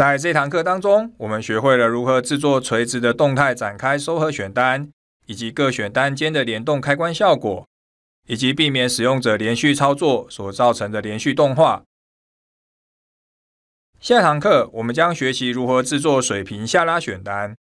在这堂课当中，我们学会了如何制作垂直的动态展开收合选单，以及各选单间的联动开关效果，以及避免使用者连续操作所造成的连续动画。下堂课我们将学习如何制作水平下拉选单。